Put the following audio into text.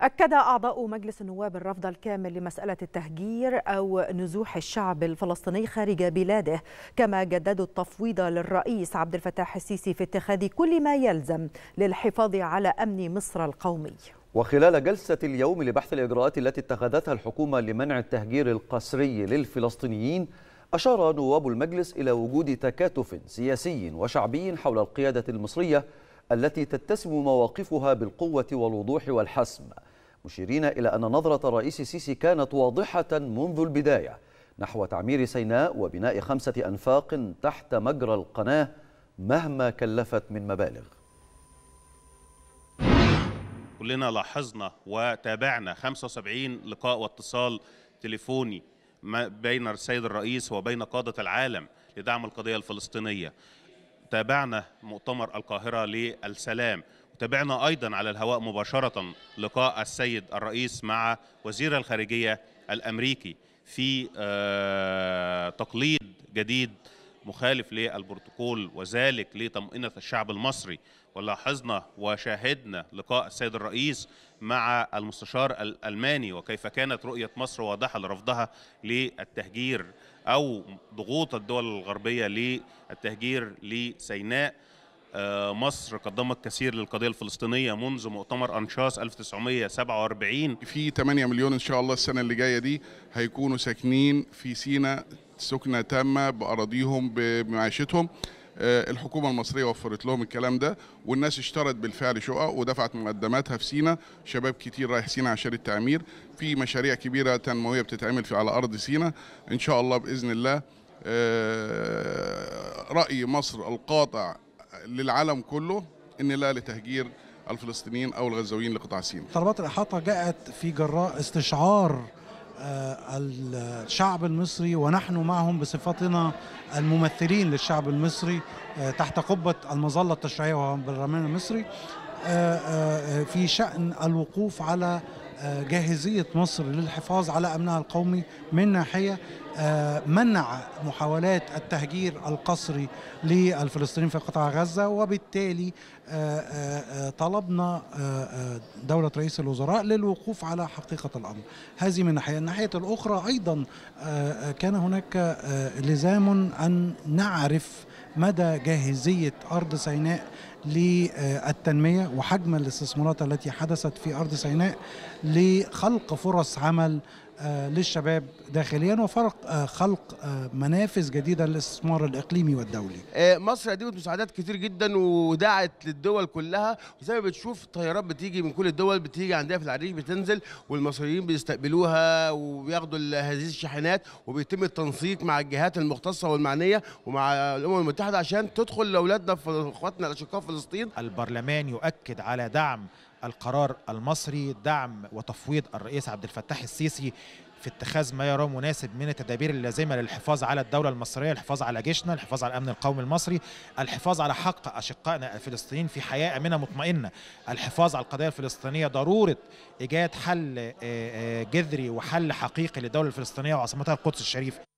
أكد أعضاء مجلس النواب الرفض الكامل لمسألة التهجير أو نزوح الشعب الفلسطيني خارج بلاده كما جددوا التفويض للرئيس عبد الفتاح السيسي في اتخاذ كل ما يلزم للحفاظ على أمن مصر القومي وخلال جلسة اليوم لبحث الإجراءات التي اتخذتها الحكومة لمنع التهجير القسري للفلسطينيين أشار نواب المجلس إلى وجود تكاتف سياسي وشعبي حول القيادة المصرية التي تتسم مواقفها بالقوة والوضوح والحسم مشيرين إلى أن نظرة الرئيس السيسي كانت واضحة منذ البداية نحو تعمير سيناء وبناء خمسة أنفاق تحت مجرى القناة مهما كلفت من مبالغ كلنا لاحظنا وتابعنا 75 لقاء واتصال تليفوني بين السيد الرئيس وبين قادة العالم لدعم القضية الفلسطينية تابعنا مؤتمر القاهرة للسلام وتابعنا أيضا على الهواء مباشرة لقاء السيد الرئيس مع وزير الخارجية الأمريكي في آه، تقليد جديد مخالف للبروتوكول وذلك لطمئنة الشعب المصري ولاحظنا وشاهدنا لقاء السيد الرئيس مع المستشار الألماني وكيف كانت رؤية مصر واضحة لرفضها للتهجير او ضغوط الدول الغربيه للتهجير لسيناء آه، مصر قدمت كثير للقضيه الفلسطينيه منذ مؤتمر انشاس 1947 في 8 مليون ان شاء الله السنه اللي جايه دي هيكونوا ساكنين في سينا سكنه تامه باراضيهم بمعيشتهم آه، الحكومه المصريه وفرت لهم الكلام ده والناس اشترت بالفعل شقق ودفعت مقدماتها في سينا شباب كتير رايح سينا عشان التعمير في مشاريع كبيره تنمويه بتتعمل في على ارض سينا ان شاء الله باذن الله آه، راي مصر القاطع للعالم كله ان لا لتهجير الفلسطينيين او الغزاويين لقطاع سينا طلبات الاحاطه جاءت في جراء استشعار آه، الشعب المصري ونحن معهم بصفتنا الممثلين للشعب المصري آه، تحت قبة المظلة التشريعية والبرلمان البرلمان المصري آه، في شأن الوقوف على آه، جاهزية مصر للحفاظ على أمنها القومي من ناحية آه، منع محاولات التهجير القسري للفلسطينيين في قطاع غزة وبالتالي آه، طلبنا دولة رئيس الوزراء للوقوف على حقيقة الأمر هذه من ناحية الناحية الأخرى أيضا كان هناك لزام أن نعرف مدى جاهزية أرض سيناء للتنمية وحجم الاستثمارات التي حدثت في أرض سيناء لخلق فرص عمل آه، للشباب داخليا وفرق آه، خلق آه، منافذ جديده للاستثمار الاقليمي والدولي. مصر قدمت مساعدات كتير جدا ودعت للدول كلها وزي ما بتشوف الطيارات بتيجي من كل الدول بتيجي عندها في العريش بتنزل والمصريين بيستقبلوها وبياخدوا هذه الشاحنات وبيتم التنسيق مع الجهات المختصه والمعنيه ومع الامم المتحده عشان تدخل لاولادنا في اخواتنا الاشقاء في فلسطين البرلمان يؤكد على دعم القرار المصري دعم وتفويض الرئيس عبد الفتاح السيسي في اتخاذ ما يراه مناسب من التدابير اللازمه للحفاظ على الدوله المصريه، الحفاظ على جيشنا، الحفاظ على الامن القومي المصري، الحفاظ على حق اشقائنا الفلسطينيين في حياه امنه مطمئنه، الحفاظ على القضيه الفلسطينيه، ضروره ايجاد حل آه، آه، جذري وحل حقيقي للدوله الفلسطينيه وعاصمتها القدس الشريفه.